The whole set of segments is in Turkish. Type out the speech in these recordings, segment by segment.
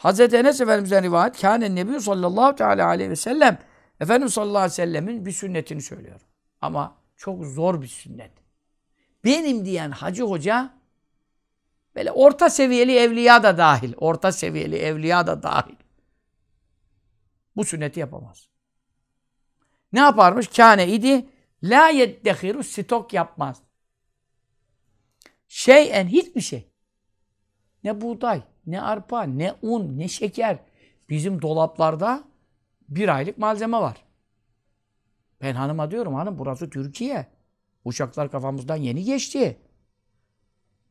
Hazreti Enes Efendimiz'den rivayet Kâne Nebi sallallahu teala aleyhi ve sellem Efendimiz sallallahu aleyhi ve sellemin bir sünnetini söylüyor. Ama çok zor bir sünnet. Benim diyen Hacı Hoca böyle orta seviyeli evliya da dahil. Orta seviyeli evliya da dahil. Bu sünneti yapamaz. Ne yaparmış? Kâne idi. La yeddehiru sitok yapmaz. Şeyen hiçbir şey ne buğday, ne arpa, ne un, ne şeker. Bizim dolaplarda bir aylık malzeme var. Ben hanıma diyorum hanım burası Türkiye. Uçaklar kafamızdan yeni geçti.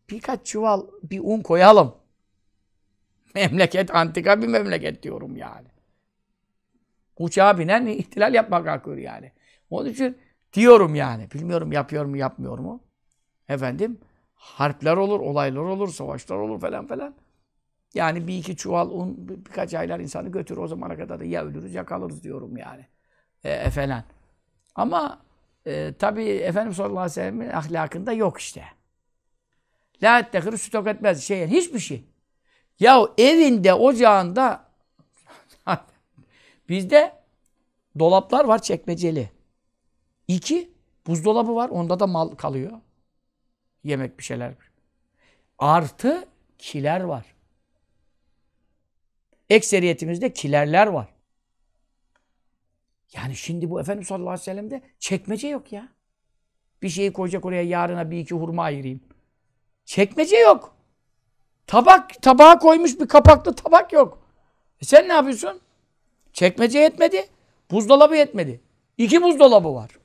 Birkaç çuval bir un koyalım. Memleket antika bir memleket diyorum yani. Uçağa binen ihtilal yapmak hakkı yani. Onun için diyorum yani. Bilmiyorum yapıyor mu yapmıyor mu. Efendim harpler olur, olaylar olur, savaşlar olur falan falan. Yani bir iki çuval un birkaç aylar insanı götürür. O zamana kadar da ya ölürüz ya kalırız diyorum yani. E, e, falan. Ama e, tabii Efendimiz sallallahu aleyhi ve sellem'in ahlakında yok işte. La ettekir stok etmez. Şey, hiçbir şey. Ya evinde, ocağında bizde dolaplar var çekmeceli. İki, buzdolabı var. Onda da mal kalıyor. Yemek bir şeyler. Artı kiler var. Ekseriyetimizde kilerler var. Yani şimdi bu Efendimiz sallallahu aleyhi ve sellem'de çekmece yok ya. Bir şeyi koyacak oraya yarına bir iki hurma ayırayım. Çekmece yok. Tabak, tabağa koymuş bir kapaklı tabak yok. E sen ne yapıyorsun? Çekmece yetmedi. Buzdolabı yetmedi. İki buzdolabı var.